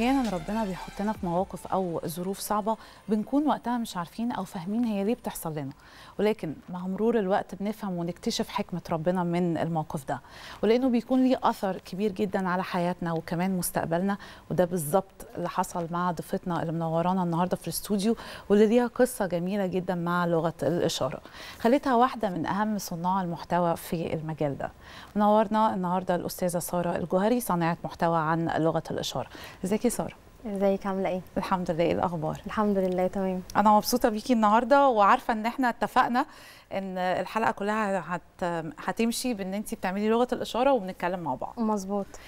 احيانا ربنا بيحطنا في مواقف او ظروف صعبه بنكون وقتها مش عارفين او فاهمين هي ليه بتحصل لنا ولكن مع مرور الوقت بنفهم ونكتشف حكمه ربنا من الموقف ده ولانه بيكون ليه اثر كبير جدا على حياتنا وكمان مستقبلنا وده بالظبط اللي حصل مع ضيفتنا اللي منورانا النهارده في الاستوديو واللي ليها قصه جميله جدا مع لغه الاشاره خليتها واحده من اهم صناع المحتوى في المجال ده منورنا النهارده الاستاذه ساره الجوهري صانعه محتوى عن لغه الاشاره ازيك ازيك ساره ازيك عامله ايه الحمد لله ايه الاخبار الحمد لله تمام انا مبسوطه بيكي النهارده وعارفه ان احنا اتفقنا ان الحلقه كلها هت... هتمشي بان انت بتعملي لغه الاشاره وبنتكلم مع بعض مظبوط